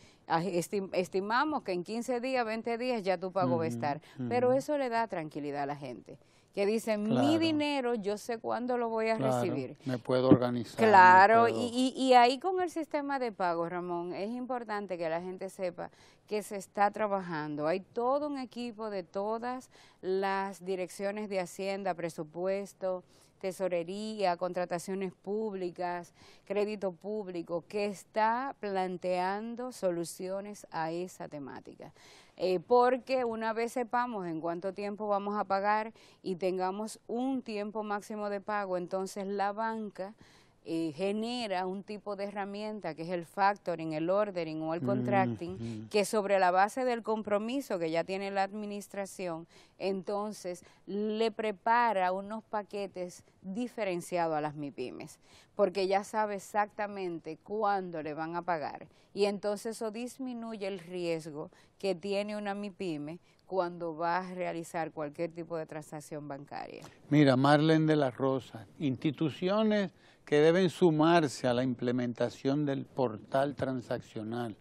estimamos que en 15 días, 20 días ya tu pago va a estar. Pero eso le da tranquilidad a la gente que dice mi dinero, yo sé cuándo lo voy a recibir. Me puedo organizar. Claro, Y, y, ahí con el sistema de pago, Ramón, es importante que la gente sepa que se está trabajando. Hay todo un equipo de todas las direcciones de Hacienda, presupuesto, tesorería, contrataciones públicas, crédito público, que está planteando soluciones a esa temática. Eh, porque una vez sepamos en cuánto tiempo vamos a pagar y tengamos un tiempo máximo de pago, entonces la banca y genera un tipo de herramienta que es el factoring, el ordering o el contracting, que sobre la base del compromiso que ya tiene la administración, entonces le prepara unos paquetes diferenciados a las MIPIMES, porque ya sabe exactamente cuándo le van a pagar. Y entonces eso disminuye el riesgo que tiene una mipyme cuando va a realizar cualquier tipo de transacción bancaria. Mira, Marlene de la Rosa, instituciones que deben sumarse a la implementación del portal transaccional.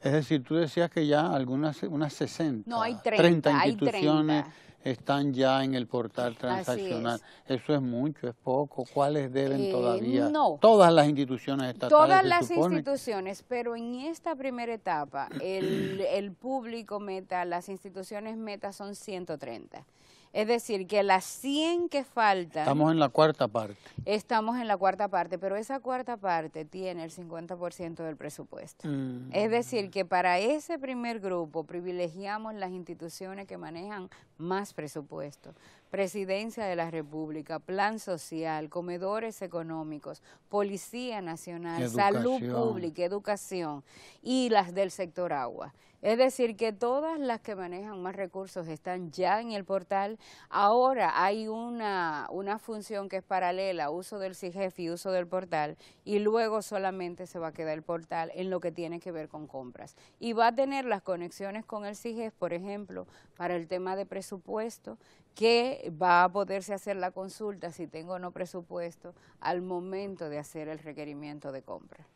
Es decir, tú decías que ya algunas, unas 60, no, hay 30, instituciones están ya en el portal transaccional. Eso es mucho, es poco. ¿Cuáles deben eh, todavía? Todas las instituciones estatales. Todas las instituciones, pero en esta primera etapa, el, el público meta, las instituciones meta son 130. Es decir, que las 100 que faltan... Estamos en la cuarta parte. Estamos en la cuarta parte, pero esa cuarta parte tiene el 50% del presupuesto. Mm. Es decir, que para ese primer grupo privilegiamos las instituciones que manejan más presupuesto. Presidencia de la República, Plan Social, Comedores Económicos, Policía Nacional, Salud Pública, Educación y las del sector agua. Es decir, que todas las que manejan más recursos están ya en el portal. Ahora hay una, una función que es paralela, uso del CIGEF y uso del portal, y luego solamente se va a quedar el portal en lo que tiene que ver con compras. Y va a tener las conexiones con el CIGEF, por ejemplo, para el tema de presupuesto, que va a poderse hacer la consulta si tengo o no presupuesto al momento de hacer el requerimiento de compra.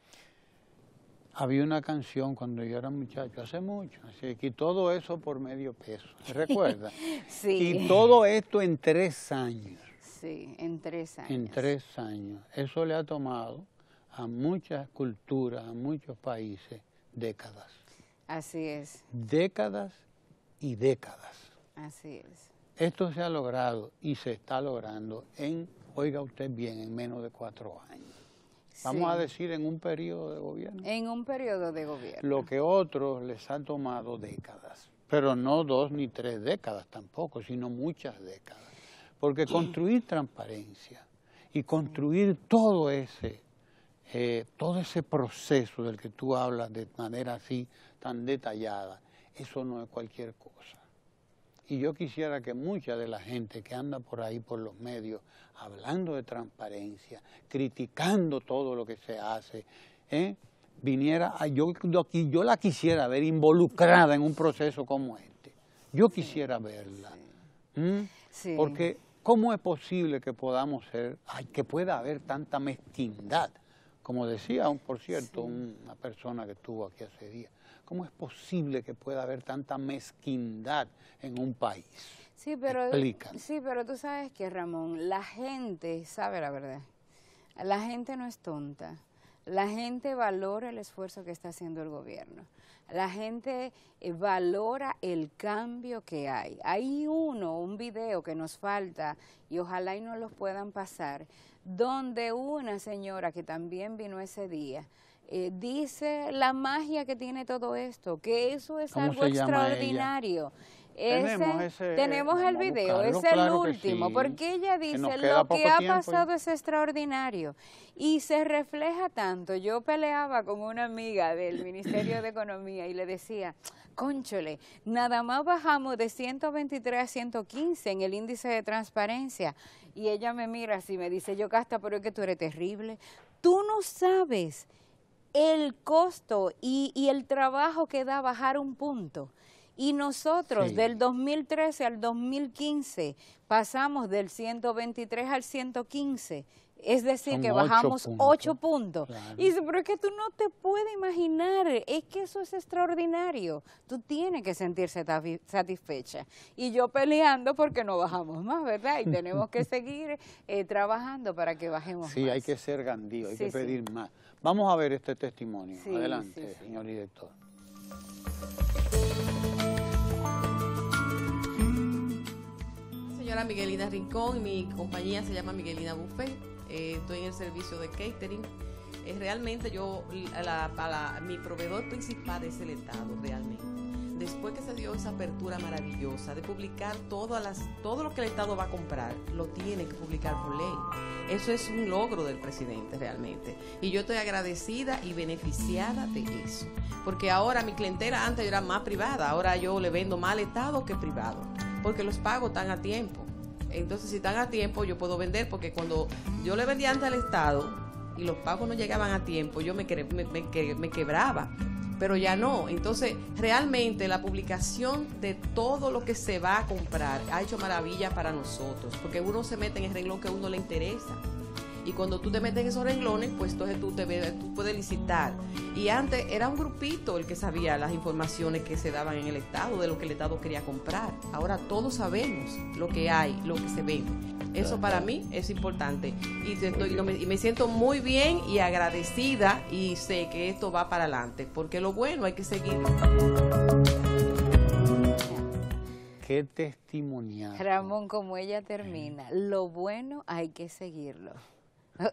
Había una canción cuando yo era muchacho, hace mucho, así que todo eso por medio peso, ¿recuerda? sí. Y todo esto en tres años. Sí, en tres años. En tres años. Eso le ha tomado a muchas culturas, a muchos países, décadas. Así es. Décadas y décadas. Así es. Esto se ha logrado y se está logrando en, oiga usted bien, en menos de cuatro años vamos a decir, en un periodo de gobierno. En un periodo de gobierno. Lo que otros les han tomado décadas, pero no dos ni tres décadas tampoco, sino muchas décadas. Porque construir transparencia y construir todo ese, eh, todo ese proceso del que tú hablas de manera así tan detallada, eso no es cualquier cosa. Y yo quisiera que mucha de la gente que anda por ahí, por los medios, hablando de transparencia, criticando todo lo que se hace, ¿eh? viniera a yo, yo la quisiera ver involucrada en un proceso como este. Yo quisiera verla. Porque ¿cómo es posible que podamos ser, que pueda haber tanta mezquindad? Como decía, por cierto, una persona que estuvo aquí hace días, ¿Cómo es posible que pueda haber tanta mezquindad en un país? Sí, pero, sí, pero tú sabes que, Ramón, la gente sabe la verdad. La gente no es tonta. La gente valora el esfuerzo que está haciendo el gobierno. La gente eh, valora el cambio que hay. Hay uno, un video que nos falta y ojalá y no los puedan pasar, donde una señora que también vino ese día eh, dice la magia que tiene todo esto, que eso es algo extraordinario. tenemos, el video, es el último, porque ella dice lo que ha pasado es extraordinario y se refleja tanto. Yo peleaba con una amiga del Ministerio de Economía y le decía, conchole, nada más bajamos de 123 a 115 en el índice de transparencia y ella me mira así, me dice, yo Casta, pero es que tú eres terrible, tú no sabes el costo y, el trabajo que da bajar un punto. Y nosotros del 2013 al 2015 pasamos del 123 al 115. Es decir, que bajamos 8 puntos. Y pero es que tú no te puedes imaginar, es que eso es extraordinario. Tú tienes que sentirse satisfecha. Y yo peleando porque no bajamos más, ¿verdad? Y tenemos que seguir eh, trabajando para que bajemos más. Sí, hay que ser gandío, hay que pedir más. Vamos a ver este testimonio. Adelante, señor director. Señora Miguelina Rincón, mi compañía se llama Miguelina Buffet. Eh, estoy en el servicio de catering. Eh, realmente yo, mi proveedor principal es el Estado, realmente después que se dio esa apertura maravillosa de publicar todas las, todo lo que el Estado va a comprar, lo tiene que publicar por ley. Eso es un logro del presidente realmente. Y yo estoy agradecida y beneficiada de eso. Porque ahora mi clientela antes era más privada, ahora yo le vendo más al Estado que privado, porque los pagos tan a tiempo. Entonces, si están a tiempo, yo puedo vender, porque cuando yo le vendía antes al Estado y los pagos no llegaban a tiempo, yo me, me quebraba pero ya no. Entonces, realmente la publicación de todo lo que se va a comprar ha hecho maravilla para nosotros, porque uno se mete en el renglón que a uno le interesa. Y cuando tú te metes en esos renglones, pues entonces tú, te, puedes licitar. Y antes era un grupito el que sabía las informaciones que se daban en el Estado, de lo que el Estado quería comprar. Ahora todos sabemos lo que hay, lo que se vende. Eso para mí es importante. Y, me siento muy bien y agradecida y sé que esto va para adelante, porque lo bueno hay que seguirlo. ¿Qué testimonial? Ramón, como ella termina, lo bueno hay que seguirlo.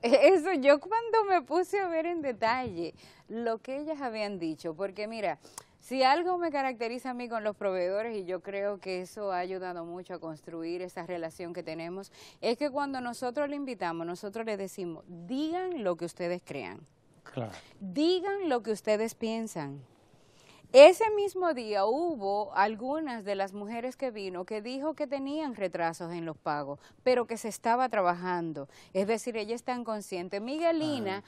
Eso, yo cuando me puse a ver en detalle lo que ellas habían dicho, porque mira, si algo me caracteriza a mí con los proveedores, y yo creo que eso ha ayudado mucho a construir esa relación que tenemos, es que cuando nosotros le invitamos, nosotros le decimos, digan lo que ustedes crean, digan lo que ustedes piensan, ese mismo día hubo algunas de las mujeres que vino que dijo que tenían retrasos en los pagos, pero que se estaba trabajando. Es decir, ella está tan consciente. Miguelina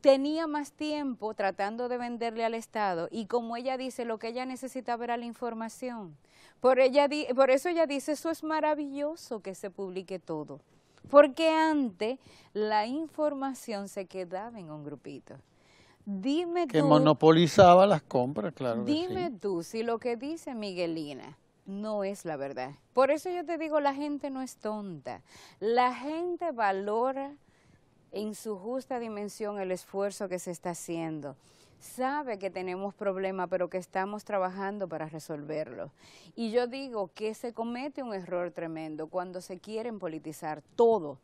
tenía más tiempo tratando de venderle al Estado y como ella dice, lo que ella necesitaba era la información. por eso ella dice, eso es maravilloso que se publique todo. Porque antes la información se quedaba en un grupito. Dime que tú, monopolizaba las compras, claro. Dime tú si lo que dice Miguelina no es la verdad. Por eso yo te digo, la gente no es tonta. La gente valora en su justa dimensión el esfuerzo que se está haciendo. Sabe que tenemos problemas, pero que estamos trabajando para resolverlos. Y yo digo que se comete un error tremendo cuando se quieren politizar todo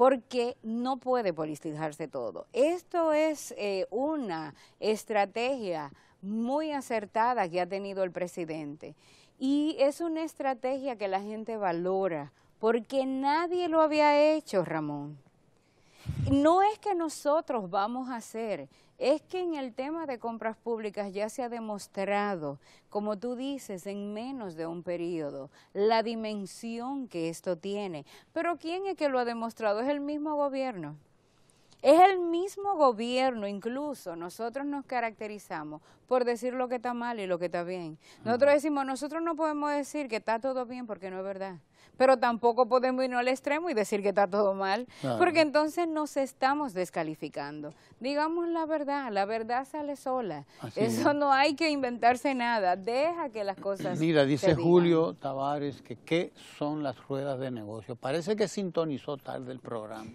porque no puede politizarse todo. Esto es eh, una estrategia muy acertada que ha tenido el presidente y es una estrategia que la gente valora porque nadie lo había hecho, Ramón. No es que nosotros vamos a hacer, es que en el tema de compras públicas ya se ha demostrado, como tú dices, en menos de un periodo, la dimensión que esto tiene. Pero ¿quién es que lo ha demostrado? Es el mismo gobierno. Es el mismo gobierno, incluso nosotros nos caracterizamos por decir lo que está mal y lo que está bien. Nosotros decimos, nosotros no podemos decir que está todo bien porque no es verdad, pero tampoco podemos irnos al extremo y decir que está todo mal, porque entonces nos estamos descalificando. Digamos la verdad, la verdad sale sola. Eso no hay que inventarse nada, deja que las cosas Mira, dice Julio Tavares que qué son las ruedas de negocio. Parece que sintonizó tarde el programa.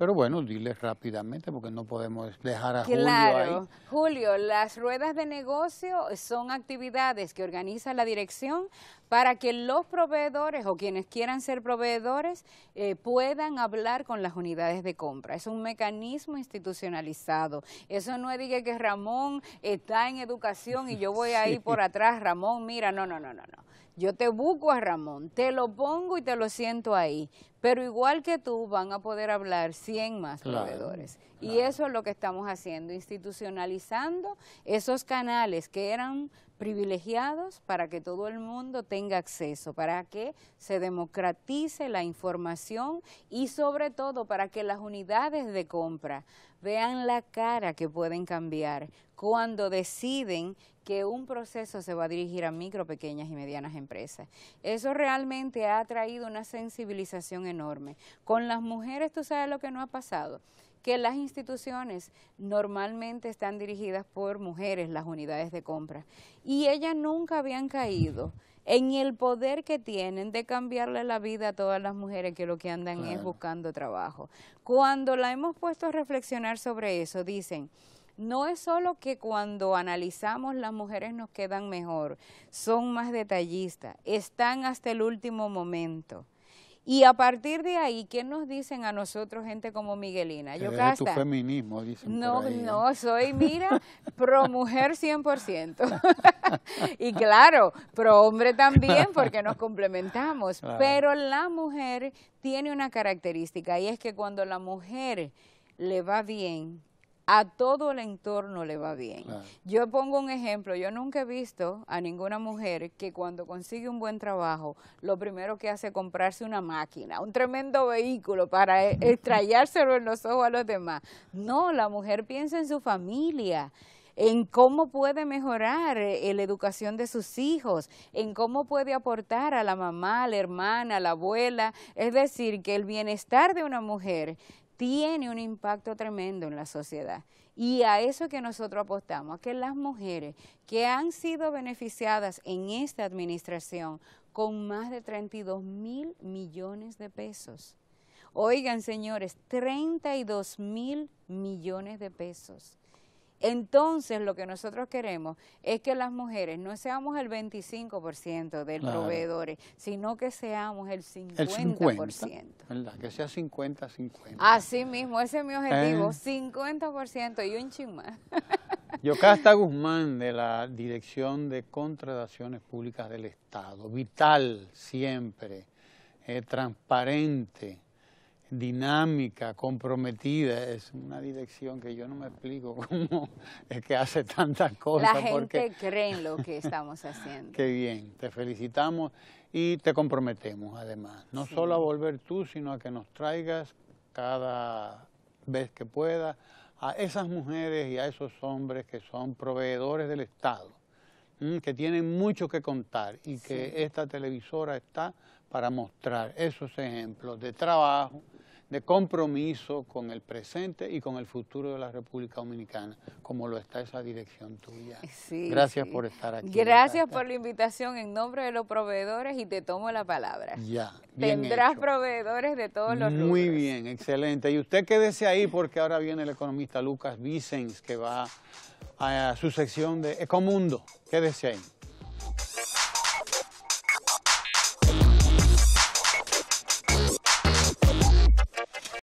Pero bueno, diles rápidamente porque no podemos dejar a Julio ahí. Julio, las ruedas de negocio son actividades que organiza la dirección para que los proveedores o quienes quieran ser proveedores eh, puedan hablar con las unidades de compra. Es un mecanismo institucionalizado. Eso no es que Ramón está en educación y yo voy ahí por atrás, Ramón, mira, no, no, no, no, no. Yo te busco a Ramón, te lo pongo y te lo siento ahí. Pero igual que tú van a poder hablar 100 más proveedores. Y eso es lo que estamos haciendo, institucionalizando esos canales que eran privilegiados para que todo el mundo tenga acceso, para que se democratice la información y sobre todo para que las unidades de compra vean la cara que pueden cambiar cuando deciden que un proceso se va a dirigir a micro, pequeñas y medianas empresas. Eso realmente ha traído una sensibilización enorme. Con las mujeres, tú sabes lo que no ha pasado que las instituciones normalmente están dirigidas por mujeres, las unidades de compra, y ellas nunca habían caído en el poder que tienen de cambiarle la vida a todas las mujeres que lo que andan es buscando trabajo. Cuando la hemos puesto a reflexionar sobre eso, dicen, no es solo que cuando analizamos las mujeres nos quedan mejor, son más detallistas, están hasta el último momento. Y a partir de ahí, ¿qué nos dicen a nosotros gente como Miguelina? Yo feminismo, dicen No, no, soy, mira, pro mujer 100%. y claro, pro hombre también, porque nos complementamos. Pero la mujer tiene una característica, y es que cuando la mujer le va bien, a todo el entorno le va bien. Yo pongo un ejemplo, yo nunca he visto a ninguna mujer que cuando consigue un buen trabajo, lo primero que hace es comprarse una máquina, un tremendo vehículo para e-, estrellárselo en los ojos a los demás. No, la mujer piensa en su familia en cómo puede mejorar eh, la educación de sus hijos, en cómo puede aportar a la mamá, a la hermana, a la abuela. Es decir, que el bienestar de una mujer tiene un impacto tremendo en la sociedad. Y a eso que nosotros apostamos, a que las mujeres que han sido beneficiadas en esta administración con más de 32 mil millones de pesos. Oigan, señores, 32 mil millones de pesos. Entonces lo que nosotros queremos es que las mujeres no seamos el 25% del proveedores, sino que seamos el 50%. El 50 Que sea 50-50. Así mismo, ese es mi objetivo, 50% eh. y un ching Yocasta Guzmán, de la Dirección de Contrataciones Públicas del Estado, vital siempre, eh, transparente, dinámica, comprometida. Es una dirección que yo no me explico cómo es que hace tantas cosas. La gente cree en lo que estamos haciendo. Qué bien, te felicitamos y te comprometemos además, no solo a volver tú, sino a que nos traigas cada vez que pueda a esas mujeres y a esos hombres que son proveedores del Estado, que tienen mucho que contar y que esta televisora está para mostrar esos ejemplos de trabajo, de compromiso con el presente y con el futuro de la República Dominicana, como lo está esa dirección tuya. Gracias por estar aquí. Gracias por la invitación en nombre de los proveedores y te tomo la palabra. Ya. Tendrás proveedores de todos los Muy bien, excelente. Y usted quédese ahí porque ahora viene el economista Lucas Vicens que va a, su sección de Ecomundo. Quédese ahí.